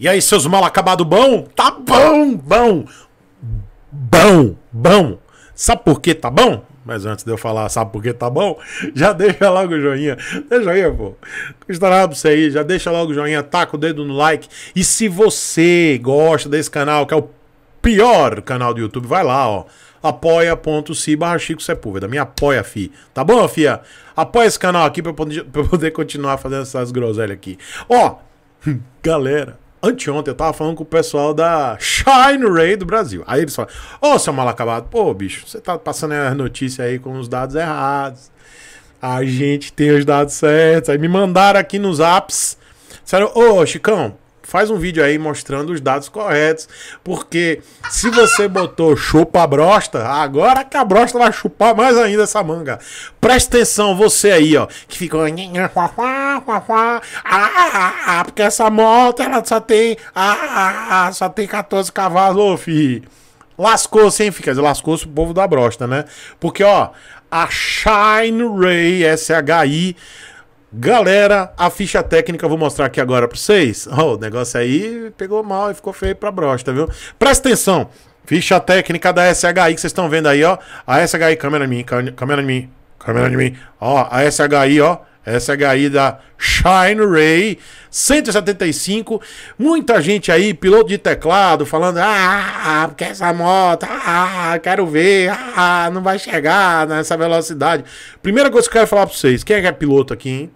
E aí, seus mal acabado bom? Tá bom, bom. Bom, bom. Sabe por que tá bom? Mas antes de eu falar, sabe por que tá bom? Já deixa logo o joinha. Deixa o joinha, pô. Custa nada pra você aí. Já deixa logo o joinha, taca o dedo no like. E se você gosta desse canal, que é o pior canal do YouTube, vai lá, ó. apoia.se barra Chico Sepúlveda. Me apoia, fi. Tá bom, fia? Apoia esse canal aqui pra eu poder, pra eu poder continuar fazendo essas groselhas aqui. Ó, galera. Anteontem eu tava falando com o pessoal da Shine Ray do Brasil. Aí eles falam: Ô, seu mal acabado, pô, bicho, você tá passando as notícias aí com os dados errados. A gente tem os dados certos. Aí me mandaram aqui nos apps. Disseram: Ô, Chicão, faz um vídeo aí mostrando os dados corretos, porque se você botou chupa a brosta, agora que a brosta vai chupar mais ainda essa manga. Presta atenção, você aí, ó, que ficou. Ah ah, ah, ah, ah, porque essa moto ela só tem. Ah, ah só tem 14 cavalos, ô, fi. Lascou-se, hein, Ficas? Lascou-se o povo da brosta, né? Porque, ó, a Shine Ray, SHI. Galera, a ficha técnica eu vou mostrar aqui agora para vocês. Oh, o negócio aí pegou mal e ficou feio para brocha, tá viu? Presta atenção. Ficha técnica da SHI que vocês estão vendo aí, ó. A SHI, câmera em mim, câmera em mim, câmera em mim. Ó, a SHI, ó. SHI da Shine Ray 175. Muita gente aí, piloto de teclado, falando: ah, porque essa moto, ah, quero ver, ah, não vai chegar nessa velocidade. Primeira coisa que eu quero falar pra vocês: quem é que é piloto aqui, hein?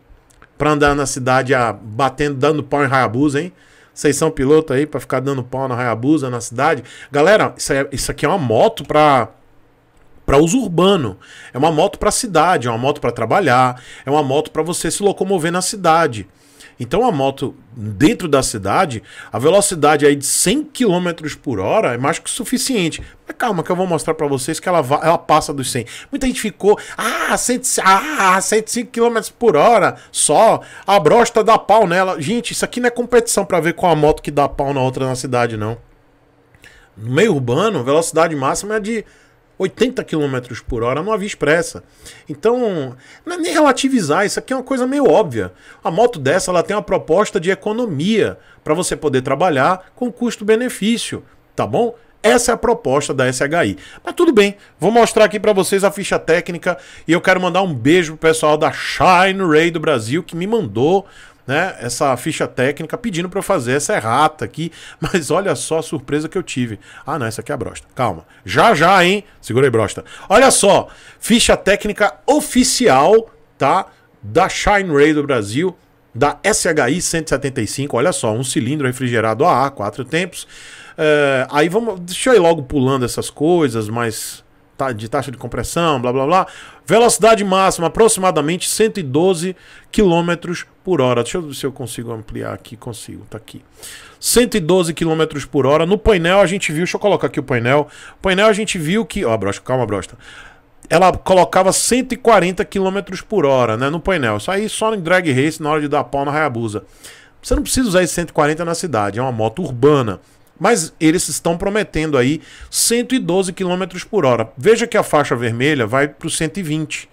pra andar na cidade a, ah, batendo, dando pau em Hayabusa, hein? Vocês são piloto aí pra ficar dando pau na Hayabusa na cidade? Galera, isso, é, isso aqui é uma moto pra para uso urbano. É uma moto para cidade, é uma moto para trabalhar, é uma moto para você se locomover na cidade. Então a moto dentro da cidade, a velocidade aí de 100 km por hora é mais que o suficiente. Mas calma que eu vou mostrar para vocês que ela, ela passa dos 100. Muita gente ficou, ah, 100, ah, 105 km por hora só, a brosta dá pau nela. Gente, isso aqui não é competição para ver qual a moto que dá pau na outra na cidade, não. No meio urbano, velocidade máxima é de 80 km por hora numa via expressa. Então, não é nem relativizar, isso aqui é uma coisa meio óbvia. A moto dessa ela tem uma proposta de economia para você poder trabalhar com custo-benefício, tá bom? Essa é a proposta da SHI. Mas tudo bem, vou mostrar aqui para vocês a ficha técnica e eu quero mandar um beijo pro pessoal da Shine Ray do Brasil que me mandou né, essa ficha técnica pedindo para eu fazer essa errata aqui, mas olha só a surpresa que eu tive. Ah, não, essa aqui é a brosta. Calma. Já já, hein? Segura aí, brosta. Olha só, ficha técnica oficial, tá? Da Shine Ray do Brasil, da SHI 175, olha só, um cilindro refrigerado a quatro tempos. É, aí vamos, deixa eu ir logo pulando essas coisas, mas de taxa de compressão, blá blá blá. Velocidade máxima aproximadamente 112 km por hora. Deixa eu ver se eu consigo ampliar aqui. Consigo, tá aqui. 112 km por hora. No painel a gente viu, deixa eu colocar aqui o painel. O painel a gente viu que. Ó, oh, brosta, calma, brosta. Ela colocava 140 km por hora, né? No painel. Isso aí só em drag race na hora de dar pau na Hayabusa. Você não precisa usar esse 140 na cidade, é uma moto urbana. Mas eles estão prometendo aí 112 km por hora. Veja que a faixa vermelha vai para os 120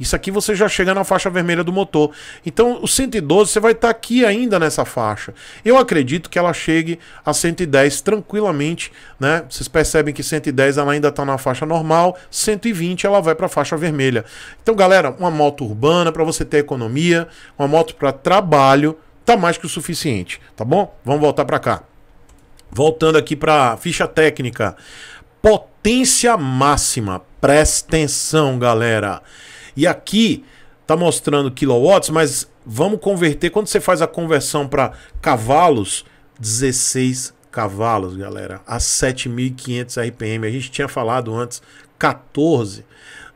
isso aqui você já chega na faixa vermelha do motor. Então, o 112 você vai estar tá aqui ainda nessa faixa. Eu acredito que ela chegue a 110 tranquilamente, né? Vocês percebem que 110 ela ainda está na faixa normal, 120 ela vai para a faixa vermelha. Então, galera, uma moto urbana para você ter economia, uma moto para trabalho, tá mais que o suficiente, tá bom? Vamos voltar para cá. Voltando aqui para ficha técnica. Potência máxima. Presta atenção, galera. E aqui tá mostrando quilowatts, mas vamos converter. Quando você faz a conversão para cavalos, 16 cavalos, galera, a 7.500 RPM. A gente tinha falado antes 14.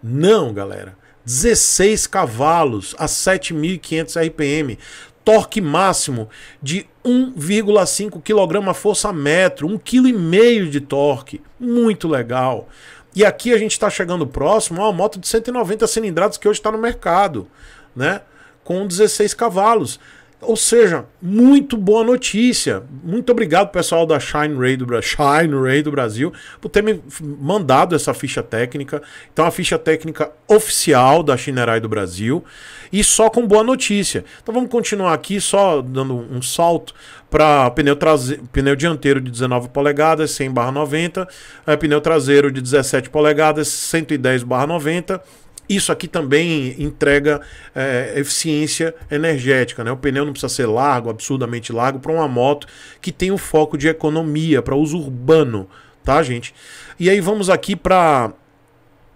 Não, galera. 16 cavalos a 7.500 RPM torque máximo de 1,5 kg força metro, 1,5 kg de torque. Muito legal. E aqui a gente está chegando próximo a uma moto de 190 cilindradas que hoje está no mercado, né? Com 16 cavalos. Ou seja, muito boa notícia. Muito obrigado, pessoal da Shine Ray do, Bra Shine Ray do Brasil, por ter me mandado essa ficha técnica. Então, a ficha técnica oficial da Shinerai do Brasil. E só com boa notícia. Então, vamos continuar aqui, só dando um salto para pneu, pneu dianteiro de 19 polegadas, 100/90, é, pneu traseiro de 17 polegadas, 110/90 isso aqui também entrega é, eficiência energética, né? O pneu não precisa ser largo, absurdamente largo, para uma moto que tem o um foco de economia, para uso urbano, tá, gente? E aí vamos aqui para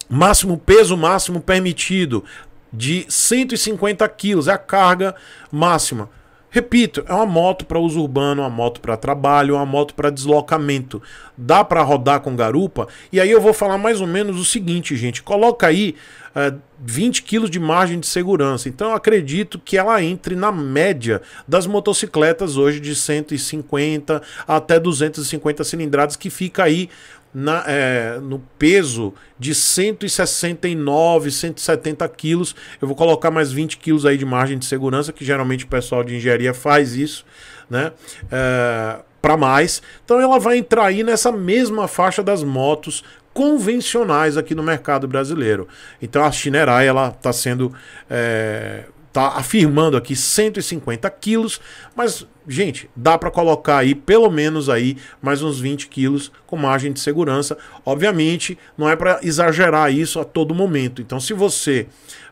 máximo peso máximo permitido de 150 quilos, é a carga máxima. Repito, é uma moto para uso urbano, uma moto para trabalho, uma moto para deslocamento. Dá para rodar com garupa? E aí eu vou falar mais ou menos o seguinte, gente. Coloca aí é, eh, 20 quilos de margem de segurança. Então eu acredito que ela entre na média das motocicletas hoje de 150 até 250 cilindradas, que fica aí na, é, no peso de 169, 170 quilos. Eu vou colocar mais 20 quilos aí de margem de segurança, que geralmente o pessoal de engenharia faz isso, né? É, para mais. Então ela vai entrar aí nessa mesma faixa das motos convencionais aqui no mercado brasileiro. Então a Shinerai ela está sendo é, tá afirmando aqui 150 quilos, mas gente, dá para colocar aí pelo menos aí mais uns 20 quilos com margem de segurança. Obviamente, não é para exagerar isso a todo momento. Então, se você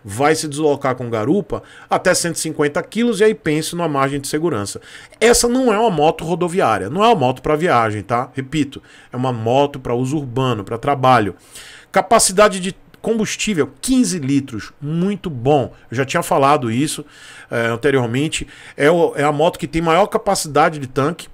vai se deslocar com garupa até 150 quilos e aí pense numa margem de segurança. Essa não é uma moto rodoviária, não é uma moto para viagem, tá? Repito, é uma moto para uso urbano, para trabalho. Capacidade de combustível 15 litros, muito bom. Eu já tinha falado isso é, anteriormente. É, o, é, a moto que tem maior capacidade de tanque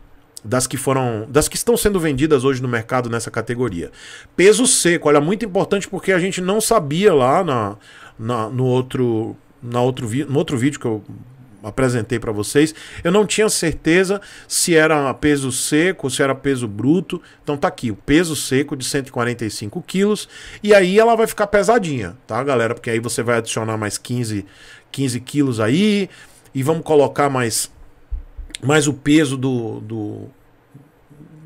das que foram, das que estão sendo vendidas hoje no mercado nessa categoria. Peso seco, olha, muito importante porque a gente não sabia lá na, na no outro na outro no outro vídeo que eu apresentei para vocês. Eu não tinha certeza se era peso seco, se era peso bruto. Então tá aqui, o peso seco de 145 quilos. E aí ela vai ficar pesadinha, tá, galera? Porque aí você vai adicionar mais 15, 15 quilos aí. E vamos colocar mais, mais o peso do, do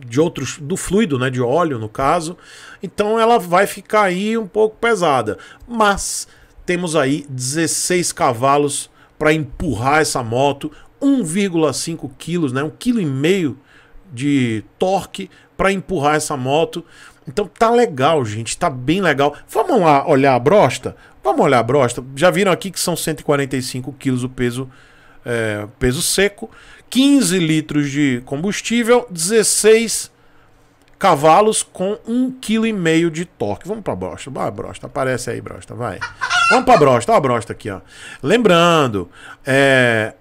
de outros do fluido, né, de óleo no caso. Então ela vai ficar aí um pouco pesada, mas temos aí 16 cavalos para empurrar essa moto, 1,5 quilos, né? um quilo e meio de torque para empurrar essa moto. Então tá legal, gente, tá bem legal. Vamos lá olhar a brosta? Vamos olhar a brosta. Já viram aqui que são 145 quilos o peso, é, peso seco, 15 litros de combustível, 16 cavalos com 1,5 kg de torque. Vamos para brosta. Vai, brosta, aparece aí, brosta, vai. Vamos pra brosta, olha a brosta aqui, ó. Lembrando, é,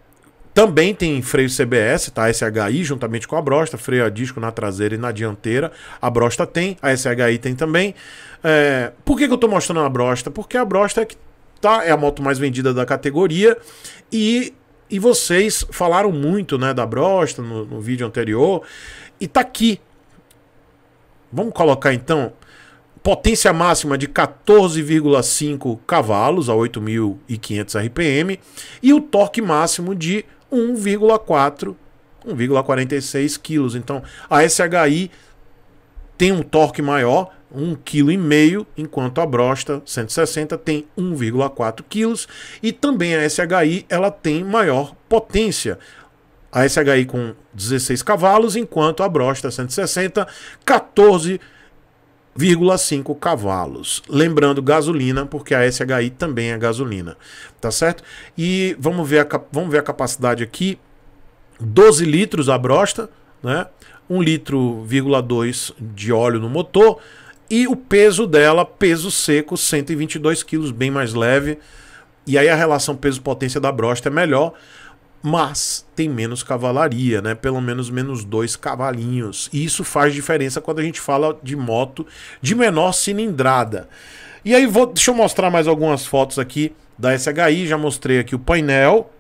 também tem freio CBS, tá? SHI juntamente com a brosta, freio a disco na traseira e na dianteira. A brosta tem, a SHI tem também. É, por que, que eu tô mostrando a brosta? Porque a brosta é que tá, é a moto mais vendida da categoria e e vocês falaram muito né, da Brosta no, no, vídeo anterior. E tá aqui. Vamos colocar então potência máxima de 14,5 cavalos a 8.500 RPM e o torque máximo de 1,4 1,46 kg. Então, a SHI tem um torque maior, 1,5 kg, enquanto a Brosta 160 tem 1,4 kg, e também a SHI ela tem maior potência. A SHI com 16 cavalos, enquanto a Brosta 160 14 cavalos 1,5 cavalos. Lembrando, gasolina, porque a SHI também é gasolina, tá certo? E vamos ver a, vamos ver a capacidade aqui. 12 litros a brosta, né? 1 litro,2 de óleo no motor e o peso dela, peso seco, 122 quilos, bem mais leve. E aí a relação peso-potência da brosta é melhor mas tem menos cavalaria, né? Pelo menos menos dois cavalinhos. E isso faz diferença quando a gente fala de moto de menor cilindrada. E aí vou, deixa eu mostrar mais algumas fotos aqui da SHI, já mostrei aqui o painel.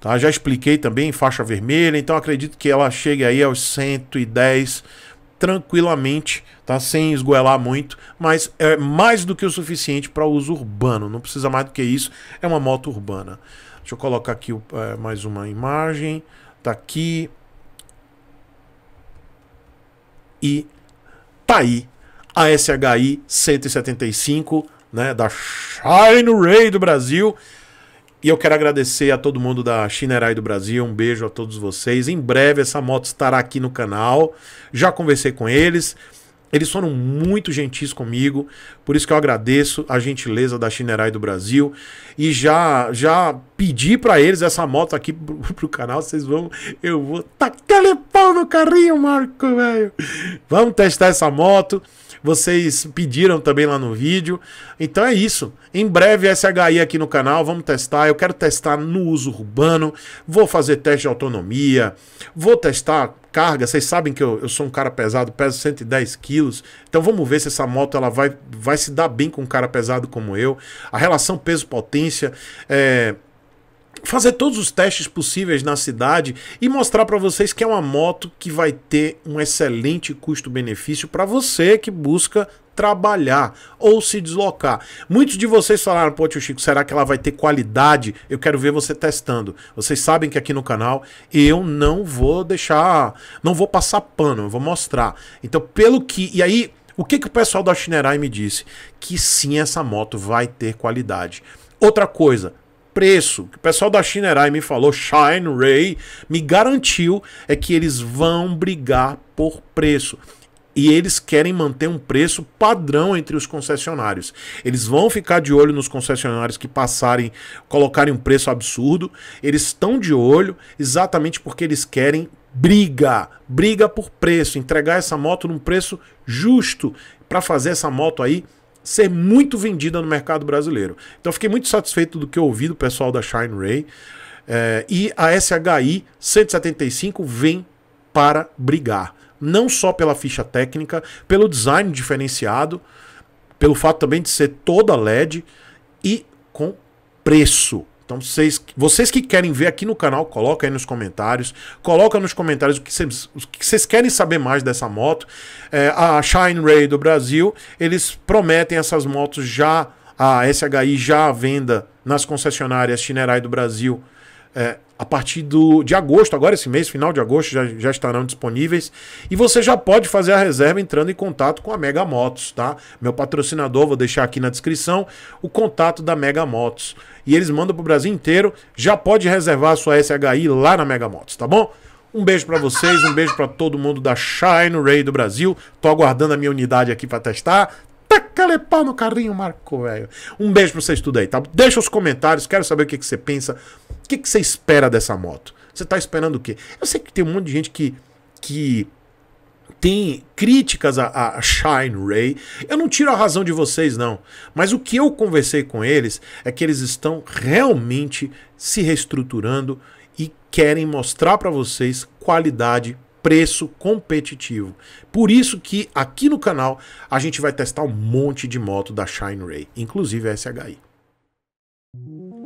Tá? Já expliquei também faixa vermelha, então acredito que ela chegue aí aos 110 tranquilamente, tá? Sem esgoelar muito, mas é mais do que o suficiente para uso urbano, não precisa mais do que isso, é uma moto urbana. Deixa eu colocar aqui é, mais uma imagem. Tá aqui. E tá aí a SHI 175, né, da Shine Ray do Brasil. E eu quero agradecer a todo mundo da Shinerai do Brasil, um beijo a todos vocês. Em breve essa moto estará aqui no canal. Já conversei com eles. Eles foram muito gentis comigo, por isso que eu agradeço a gentileza da Chinerai do Brasil e já já pedi para eles essa moto aqui pro, pro canal, vocês vão, eu vou tacar pau no carrinho, Marco, velho. Vamos testar essa moto. Vocês pediram também lá no vídeo. Então é isso. Em breve SHI aqui no canal, vamos testar. Eu quero testar no uso urbano, vou fazer teste de autonomia, vou testar carga. Vocês sabem que eu, eu sou um cara pesado, peso 110 quilos. Então vamos ver se essa moto ela vai, vai se dar bem com um cara pesado como eu. A relação peso-potência. É, fazer todos os testes possíveis na cidade e mostrar para vocês que é uma moto que vai ter um excelente custo-benefício para você que busca trabalhar ou se deslocar. Muitos de vocês falaram, pô, tio Chico, será que ela vai ter qualidade? Eu quero ver você testando. Vocês sabem que aqui no canal eu não vou deixar, não vou passar pano, eu vou mostrar. Então, pelo que. E aí, o que, que o pessoal da Shinerai me disse? Que sim, essa moto vai ter qualidade. Outra coisa, preço. O pessoal da Shinerai me falou, Shine Ray, me garantiu é que eles vão brigar por preço e eles querem manter um preço padrão entre os concessionários. Eles vão ficar de olho nos concessionários que passarem, colocarem um preço absurdo. Eles estão de olho exatamente porque eles querem briga, briga por preço, entregar essa moto num preço justo para fazer essa moto aí ser muito vendida no mercado brasileiro. Então fiquei muito satisfeito do que eu ouvi do pessoal da Shine Ray. É, e a SHI 175 vem para brigar não só pela ficha técnica, pelo design diferenciado, pelo fato também de ser toda LED e com preço. Então vocês, vocês que querem ver aqui no canal, coloca aí nos comentários, coloca nos comentários o que vocês, que querem saber mais dessa moto. É, a Shine Ray do Brasil, eles prometem essas motos já, a SHI já à venda nas concessionárias Chinerai do Brasil é, a partir do, de agosto, agora esse mês, final de agosto, já, já estarão disponíveis. E você já pode fazer a reserva entrando em contato com a Mega Motos, tá? Meu patrocinador, vou deixar aqui na descrição o contato da Mega Motos. E eles mandam para o Brasil inteiro. Já pode reservar a sua SHI lá na Mega Motos, tá bom? Um beijo para vocês, um beijo para todo mundo da Shine Ray do Brasil. Tô aguardando a minha unidade aqui para testar. Tacale pau no carrinho, Marco, velho. Um beijo pra vocês tudo aí, tá? Deixa os comentários, quero saber o que, que você pensa. O que, que você espera dessa moto? Você tá esperando o quê? Eu sei que tem um monte de gente que. que tem críticas a, a, Shine Ray. Eu não tiro a razão de vocês, não. Mas o que eu conversei com eles é que eles estão realmente se reestruturando e querem mostrar para vocês qualidade preço competitivo. Por isso que aqui no canal a gente vai testar um monte de moto da Shine Ray, inclusive a SHI.